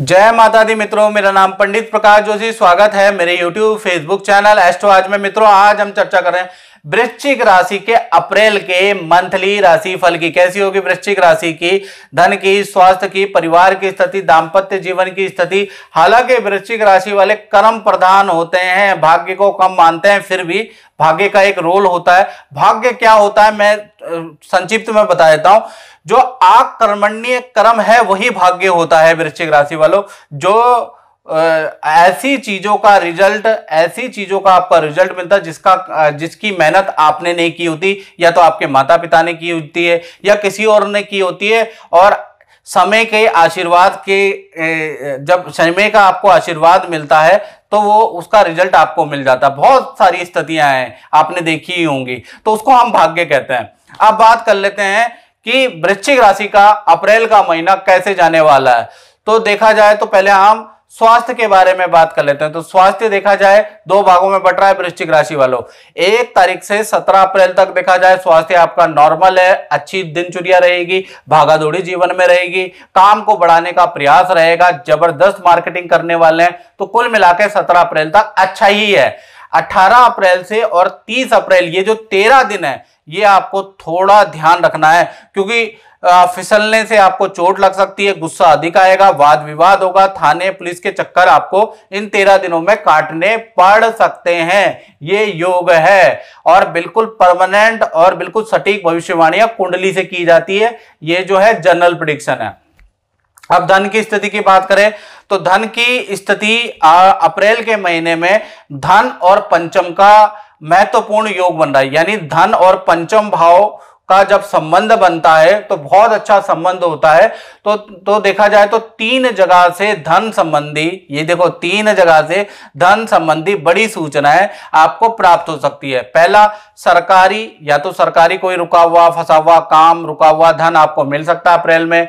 जय माता दी मित्रों मेरा नाम पंडित प्रकाश जोशी स्वागत है मेरे YouTube, Facebook चैनल एस्ट्रो आज में मित्रों आज हम चर्चा कर रहे हैं वृश्चिक राशि के अप्रैल के मंथली राशि फल की कैसी होगी वृश्चिक राशि की धन की स्वास्थ्य की परिवार की स्थिति दाम्पत्य जीवन की स्थिति हालांकि वृश्चिक राशि वाले कर्म प्रधान होते हैं भाग्य को कम मानते हैं फिर भी भाग्य का एक रोल होता है भाग्य क्या होता है मैं संक्षिप्त में बता देता हूं जो आकर्मण्य कर्म है वही भाग्य होता है वृश्चिक राशि वालों जो ऐसी चीजों का रिजल्ट ऐसी चीजों का आपका रिजल्ट मिलता है जिसका जिसकी मेहनत आपने नहीं की होती या तो आपके माता पिता ने की होती है या किसी और ने की होती है और समय के आशीर्वाद के जब समय का आपको आशीर्वाद मिलता है तो वो उसका रिजल्ट आपको मिल जाता है बहुत सारी स्थितियां हैं आपने देखी ही होंगी तो उसको हम भाग्य कहते हैं अब बात कर लेते हैं कि वृश्चिक राशि का अप्रैल का महीना कैसे जाने वाला है तो देखा जाए तो पहले हम स्वास्थ्य के बारे में बात कर लेते हैं तो स्वास्थ्य देखा जाए दो भागों में बट रहा है वृश्चिक राशि वालों एक तारीख से सत्रह अप्रैल तक देखा जाए स्वास्थ्य आपका नॉर्मल है अच्छी दिनचर्या रहेगी दौड़ी जीवन में रहेगी काम को बढ़ाने का प्रयास रहेगा जबरदस्त मार्केटिंग करने वाले हैं तो कुल मिलाकर सत्रह अप्रैल तक अच्छा ही है 18 अप्रैल से और 30 अप्रैल ये जो 13 दिन है ये आपको थोड़ा ध्यान रखना है क्योंकि फिसलने से आपको चोट लग सकती है गुस्सा अधिक आएगा वाद विवाद होगा थाने पुलिस के चक्कर आपको इन तेरह दिनों में काटने पड़ सकते हैं ये योग है और बिल्कुल परमानेंट और बिल्कुल सटीक भविष्यवाणियां कुंडली से की जाती है ये जो है जनरल प्रडिक्शन है अब धन की स्थिति की बात करें तो धन की स्थिति अप्रैल के महीने में धन और पंचम का महत्वपूर्ण योग बन रहा है यानी धन और पंचम भाव का जब संबंध बनता है तो बहुत अच्छा संबंध होता है तो तो देखा जाए तो तीन जगह से धन संबंधी ये देखो तीन जगह से धन संबंधी बड़ी सूचनाएं आपको प्राप्त हो सकती है पहला सरकारी या तो सरकारी कोई रुका हुआ फंसा हुआ काम रुका हुआ धन आपको मिल सकता है अप्रैल में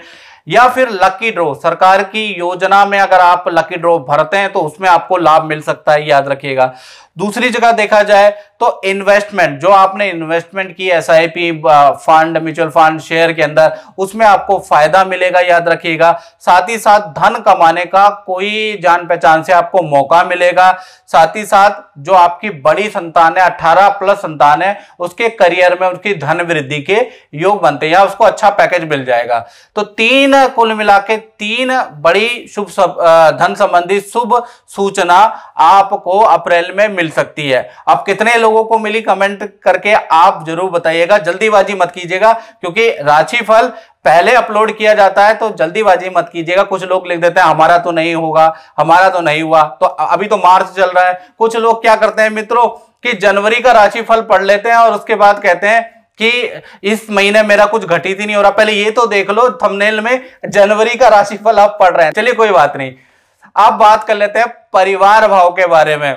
या फिर लकी ड्रो सरकार की योजना में अगर आप लकी ड्रो भरते हैं तो उसमें आपको लाभ मिल सकता है याद रखिएगा दूसरी जगह देखा जाए तो इन्वेस्टमेंट जो आपने इन्वेस्टमेंट की S I P fund mutual fund share के अंदर उसमें आपको फायदा मिलेगा याद रखिएगा साथ ही साथ धन कमाने का कोई जान पहचान से आपको मौका मिलेगा साथ ही साथ जो आपकी बड़ी संतान है अट्ठारह प्लस संतान है उसके करियर में उसकी धन वृद्धि के योग बनते हैं या उसको अच्छा पैकेज मिल जाएगा तो तीन तीन कुल मिला के तीन बड़ी शुभ धन संबंधी शुभ सूचना आपको अप्रैल में मिल सकती है अब कितने लोगों को मिली कमेंट करके आप जरूर बताइएगा जल्दीबाजी मत कीजिएगा क्योंकि राशि फल पहले अपलोड किया जाता है तो जल्दीबाजी मत कीजिएगा कुछ लोग लिख देते हैं हमारा तो नहीं होगा हमारा तो नहीं हुआ तो अभी तो मार्च चल रहा है कुछ लोग क्या करते हैं मित्रों कि जनवरी का राशिफल पढ़ लेते हैं और उसके बाद कहते हैं कि इस महीने मेरा कुछ घटित ही नहीं हो रहा पहले ये तो देख लो थंबनेल में जनवरी का राशिफल आप पढ़ रहे हैं चलिए कोई बात नहीं आप बात कर लेते हैं परिवार भाव के बारे में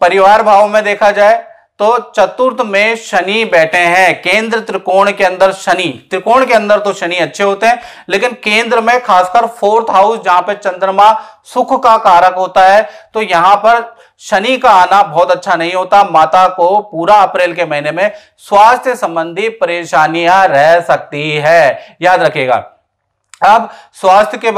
परिवार भाव में देखा जाए तो चतुर्थ में शनि बैठे हैं केंद्र त्रिकोण के अंदर शनि त्रिकोण के अंदर तो शनि अच्छे होते हैं लेकिन केंद्र में खासकर फोर्थ हाउस जहां पे चंद्रमा सुख का कारक होता है तो यहां पर शनि का आना बहुत अच्छा नहीं होता माता को पूरा अप्रैल के महीने में स्वास्थ्य संबंधी परेशानियां रह सकती है याद रखेगा अब स्वास्थ्य के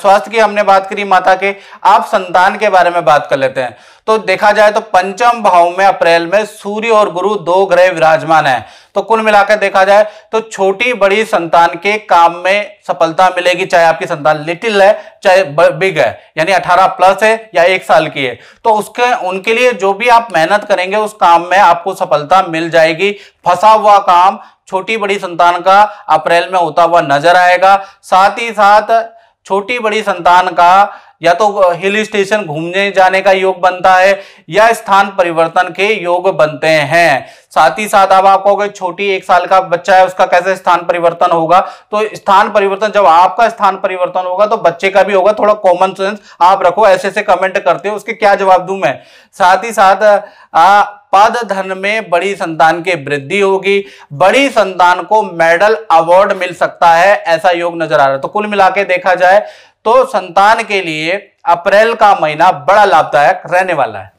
स्वास्थ्य की हमने बात करी माता के आप संतान के बारे में बात कर लेते हैं तो देखा जाए तो पंचम भाव में अप्रैल में सूर्य और गुरु दो ग्रह विराजमान है तो कुल मिलाकर देखा जाए तो छोटी बड़ी संतान के काम में सफलता मिलेगी चाहे आपकी संतान लिटिल है चाहे बिग है यानी 18 प्लस है या एक साल की है तो उसके उनके लिए जो भी आप मेहनत करेंगे उस काम में आपको सफलता मिल जाएगी फंसा हुआ काम छोटी बड़ी संतान का अप्रैल में होता हुआ नजर आएगा साथ ही साथ छोटी बड़ी संतान का या तो हिल स्टेशन घूमने जाने का योग बनता है या स्थान परिवर्तन के योग बनते हैं साथ ही साथ अब आपको अगर छोटी एक साल का बच्चा है उसका कैसे स्थान परिवर्तन होगा तो स्थान परिवर्तन जब आपका स्थान परिवर्तन होगा तो बच्चे का भी होगा थोड़ा कॉमन सेंस आप रखो ऐसे ऐसे कमेंट करते हो उसके क्या जवाब दू मैं साथ ही साथ आ, पद धन में बड़ी संतान की वृद्धि होगी बड़ी संतान को मेडल अवार्ड मिल सकता है ऐसा योग नजर आ रहा है तो कुल मिला देखा जाए तो संतान के लिए अप्रैल का महीना बड़ा लाभदायक रहने वाला है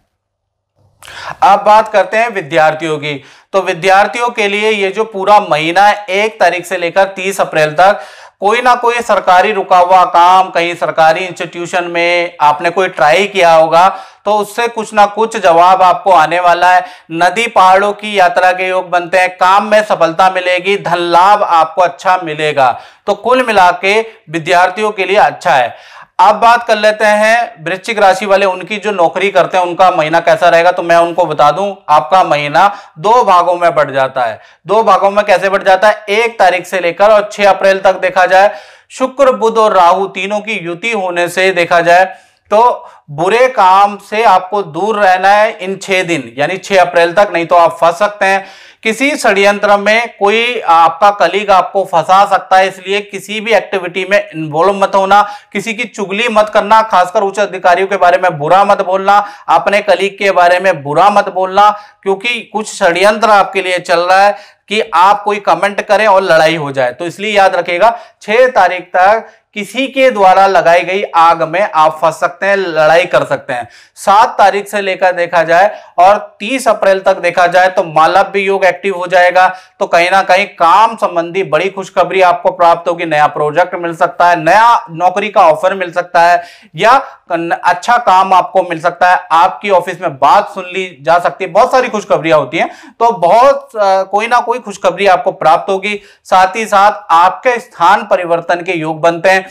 अब बात करते हैं विद्यार्थियों की तो विद्यार्थियों के लिए ये जो पूरा महीना है एक तारीख से लेकर तीस अप्रैल तक कोई ना कोई सरकारी रुका हुआ काम कहीं सरकारी इंस्टीट्यूशन में आपने कोई ट्राई किया होगा तो उससे कुछ ना कुछ जवाब आपको आने वाला है नदी पहाड़ों की यात्रा के योग बनते हैं काम में सफलता मिलेगी धन लाभ आपको अच्छा मिलेगा तो कुल मिला के विद्यार्थियों के लिए अच्छा है आप बात कर लेते हैं वृश्चिक राशि वाले उनकी जो नौकरी करते हैं उनका महीना कैसा रहेगा तो मैं उनको बता दूं आपका महीना दो भागों में बढ़ जाता है दो भागों में कैसे बढ़ जाता है एक तारीख से लेकर और छह अप्रैल तक देखा जाए शुक्र बुध और राहु तीनों की युति होने से देखा जाए तो बुरे काम से आपको दूर रहना है इन छह दिन यानी छह अप्रैल तक नहीं तो आप फंस सकते हैं किसी षड्यंत्र में कोई आपका कलीग आपको फंसा सकता है इसलिए किसी भी एक्टिविटी में इन्वॉल्व मत होना किसी की चुगली मत करना खासकर उच्च अधिकारियों के बारे में बुरा मत बोलना अपने कलीग के बारे में बुरा मत बोलना क्योंकि कुछ षड्यंत्र आपके लिए चल रहा है कि आप कोई कमेंट करें और लड़ाई हो जाए तो इसलिए याद रखेगा छह तारीख तक किसी के द्वारा लगाई गई आग में आप फंस सकते हैं लड़ाई कर सकते हैं सात तारीख से लेकर देखा जाए और तीस अप्रैल तक देखा जाए तो मालव भी योग एक्टिव हो जाएगा तो कहीं ना कहीं काम संबंधी बड़ी खुशखबरी आपको प्राप्त होगी नया प्रोजेक्ट मिल सकता है नया नौकरी का ऑफर मिल सकता है या अच्छा काम आपको मिल सकता है आपकी ऑफिस में बात सुन ली जा सकती है बहुत सारी खुशखबरियां होती हैं तो बहुत कोई ना कोई कोई खुशखबरी आपको प्राप्त होगी साथ ही साथ आपके स्थान परिवर्तन के योग बनते हैं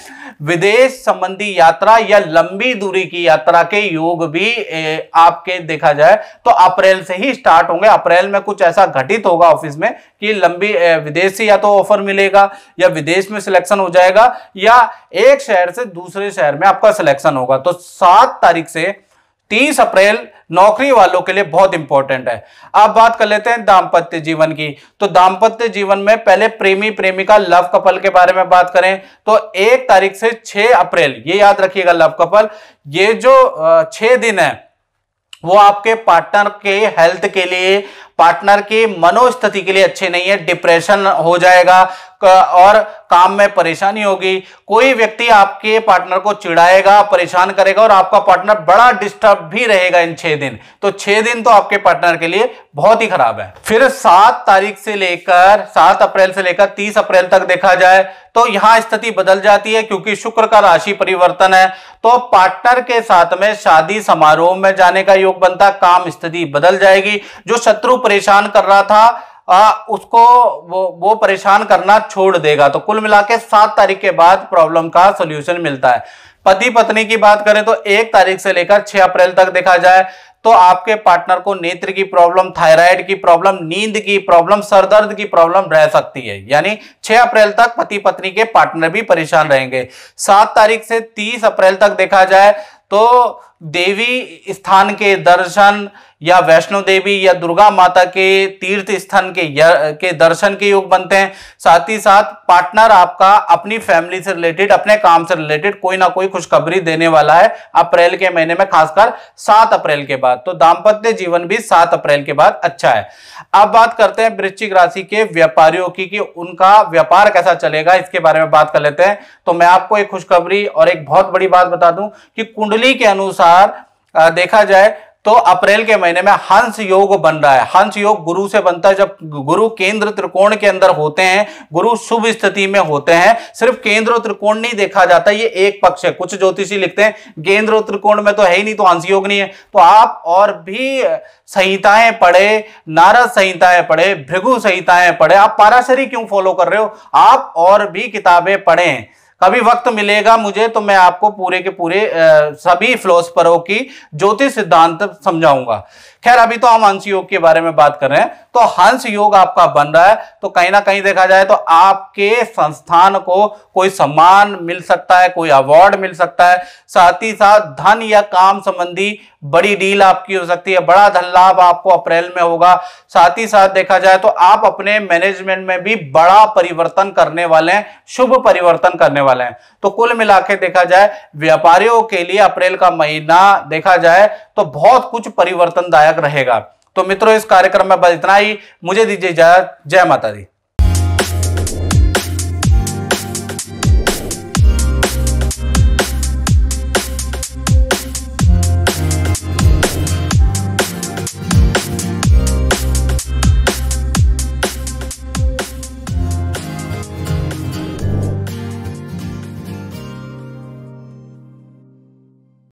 विदेश संबंधी यात्रा या लंबी दूरी की यात्रा के योग भी आपके देखा जाए तो अप्रैल से ही स्टार्ट होंगे अप्रैल में कुछ ऐसा घटित होगा ऑफिस में कि लंबी विदेश से या तो ऑफर मिलेगा या विदेश में सिलेक्शन हो जाएगा या एक शहर से दूसरे शहर में आपका सिलेक्शन होगा तो सात तारीख से 30 अप्रैल नौकरी वालों के लिए बहुत इंपॉर्टेंट है अब बात कर लेते हैं दाम्पत्य जीवन की तो दाम्पत्य जीवन में पहले प्रेमी प्रेमिका लव कपल के बारे में बात करें तो एक तारीख से छह अप्रैल ये याद रखिएगा लव कपल ये जो छह दिन है वो आपके पार्टनर के हेल्थ के लिए पार्टनर की मनोस्थिति के लिए अच्छे नहीं है डिप्रेशन हो जाएगा और काम में परेशानी होगी कोई व्यक्ति आपके पार्टनर को चिढ़ाएगा परेशान करेगा और आपका पार्टनर बड़ा डिस्टर्ब भी रहेगा इन छह दिन तो छह दिन तो आपके पार्टनर के लिए बहुत ही खराब है फिर सात तारीख से लेकर सात अप्रैल से लेकर तीस अप्रैल तक देखा जाए तो यहां स्थिति बदल जाती है क्योंकि शुक्र का राशि परिवर्तन है तो पार्टनर के साथ में शादी समारोह में जाने का योग बनता काम स्थिति बदल जाएगी जो शत्रु परेशान कर रहा था आ, उसको वो वो परेशान करना छोड़ देगा तो कुल मिला के सात तारीख के बाद प्रॉब्लम का सोल्यूशन मिलता है पति पत्नी की बात करें तो एक तारीख से लेकर छह अप्रैल तक देखा जाए तो आपके पार्टनर को नेत्र की प्रॉब्लम थायराइड की प्रॉब्लम नींद की प्रॉब्लम सरदर्द की प्रॉब्लम रह सकती है यानी 6 अप्रैल तक पति पत्नी के पार्टनर भी परेशान रहेंगे 7 तारीख से 30 अप्रैल तक देखा जाए तो देवी स्थान के दर्शन या वैष्णो देवी या दुर्गा माता के तीर्थ स्थान के के दर्शन के योग बनते हैं साथ ही साथ पार्टनर आपका अपनी फैमिली से रिलेटेड अपने काम से रिलेटेड कोई ना कोई खुशखबरी देने वाला है अप्रैल के महीने में खासकर सात अप्रैल के बाद तो दाम्पत्य जीवन भी सात अप्रैल के बाद अच्छा है अब बात करते हैं वृश्चिक राशि के व्यापारियों की कि उनका व्यापार कैसा चलेगा इसके बारे में बात कर लेते हैं तो मैं आपको एक खुशखबरी और एक बहुत बड़ी बात बता दूं कि कुंडली के अनुसार अनुसार देखा जाए तो अप्रैल के महीने में हंस योग बन रहा है हंस योग गुरु से बनता है जब गुरु केंद्र त्रिकोण के अंदर होते हैं गुरु शुभ स्थिति में होते हैं सिर्फ केंद्र और त्रिकोण नहीं देखा जाता ये एक पक्ष है कुछ ज्योतिषी लिखते हैं केंद्र और त्रिकोण में तो है ही नहीं तो हंस योग नहीं है तो आप और भी संहिताएं पढ़े नारद संहिताएं पढ़े भृगु संहिताएं पढ़े आप पाराशरी क्यों फॉलो कर रहे हो आप और भी किताबें पढ़ें कभी वक्त मिलेगा मुझे तो मैं आपको पूरे के पूरे आ, सभी फिलोसफरों की ज्योतिष सिद्धांत समझाऊंगा खैर अभी तो हम हंस योग के बारे में बात कर रहे हैं तो हंस योग आपका बन रहा है तो कहीं ना कहीं देखा जाए तो आपके संस्थान को कोई सम्मान मिल सकता है कोई अवार्ड मिल सकता है साथ ही साथ धन या काम संबंधी बड़ी डील आपकी हो सकती है बड़ा धन लाभ आपको अप्रैल में होगा साथ ही साथ देखा जाए तो आप अपने मैनेजमेंट में भी बड़ा परिवर्तन करने वाले हैं शुभ परिवर्तन करने वाले वाले हैं तो कुल मिला देखा जाए व्यापारियों के लिए अप्रैल का महीना देखा जाए तो बहुत कुछ परिवर्तनदायक रहेगा तो मित्रों इस कार्यक्रम में बस इतना ही मुझे दीजिए इजाजत जय माता दी